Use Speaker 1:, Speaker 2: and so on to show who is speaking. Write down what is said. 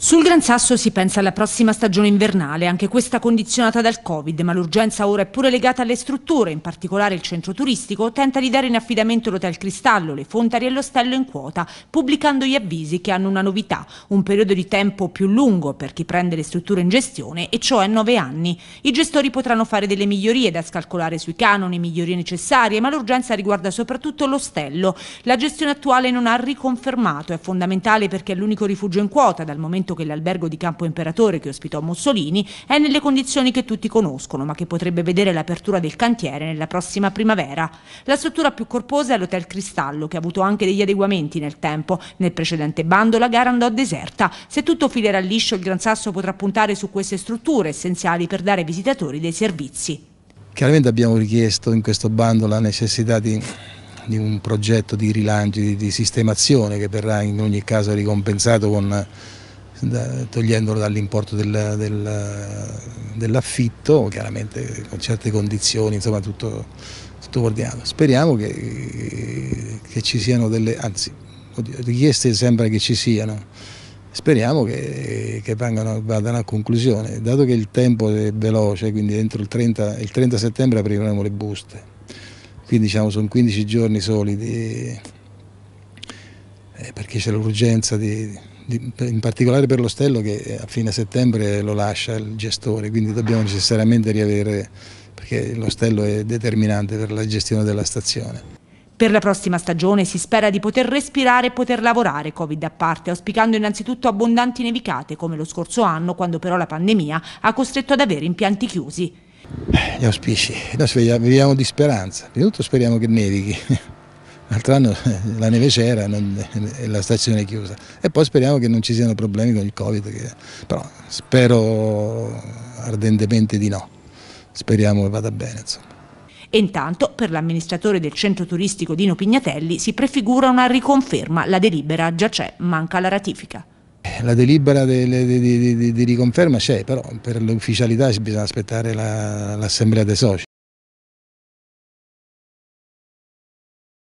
Speaker 1: Sul Gran Sasso si pensa alla prossima stagione invernale, anche questa condizionata dal Covid, ma l'urgenza ora è pure legata alle strutture, in particolare il centro turistico tenta di dare in affidamento l'Hotel Cristallo, le Fontari e l'Ostello in quota, pubblicando gli avvisi che hanno una novità, un periodo di tempo più lungo per chi prende le strutture in gestione, e cioè nove anni. I gestori potranno fare delle migliorie da scalcolare sui canoni, migliorie necessarie, ma l'urgenza riguarda soprattutto l'Ostello. La gestione attuale non ha riconfermato, è fondamentale perché è l'unico rifugio in quota dal momento appuntamento che l'albergo di Campo Imperatore che ospitò Mussolini è nelle condizioni che tutti conoscono, ma che potrebbe vedere l'apertura del cantiere nella prossima primavera. La struttura più corposa è l'Hotel Cristallo, che ha avuto anche degli adeguamenti nel tempo. Nel precedente bando la gara andò deserta. Se tutto filerà liscio, il Gran Sasso potrà puntare su queste strutture essenziali per dare ai visitatori dei servizi.
Speaker 2: Chiaramente abbiamo richiesto in questo bando la necessità di di un progetto di rilancio, di, sistemazione che verrà in ogni caso ricompensato con da, togliendolo dall'importo del, del, dell'affitto, chiaramente con certe condizioni, insomma tutto, tutto ordinato. Speriamo che, che, ci siano delle, anzi richieste sembra che ci siano, speriamo che, che vengano, vadano a conclusione, dato che il tempo è veloce, quindi entro il 30, il 30 settembre apriremo le buste, quindi diciamo sono 15 giorni solidi, eh, perché c'è l'urgenza di in particolare per l'ostello che eh, a fine settembre lo lascia il gestore, quindi dobbiamo necessariamente riavere, perché l'ostello è determinante per la gestione della stazione.
Speaker 1: Per la prossima stagione si spera di poter respirare e poter lavorare, Covid a parte, auspicando innanzitutto abbondanti nevicate, come lo scorso anno, quando però la pandemia ha costretto ad avere impianti chiusi.
Speaker 2: Gli auspici, noi viviamo di speranza, prima di tutto speriamo che nevichi. L'altro anno la neve c'era e la stazione è chiusa. E poi speriamo che non ci siano problemi con il Covid, che... però spero ardentemente di no.
Speaker 1: Speriamo che vada bene. Insomma. E intanto per l'amministratore del centro turistico Dino Pignatelli si prefigura una riconferma, la delibera già c'è, manca la ratifica.
Speaker 2: La delibera di, di, di, di riconferma c'è, però per l'ufficialità bisogna aspettare l'assemblea la, dei soci.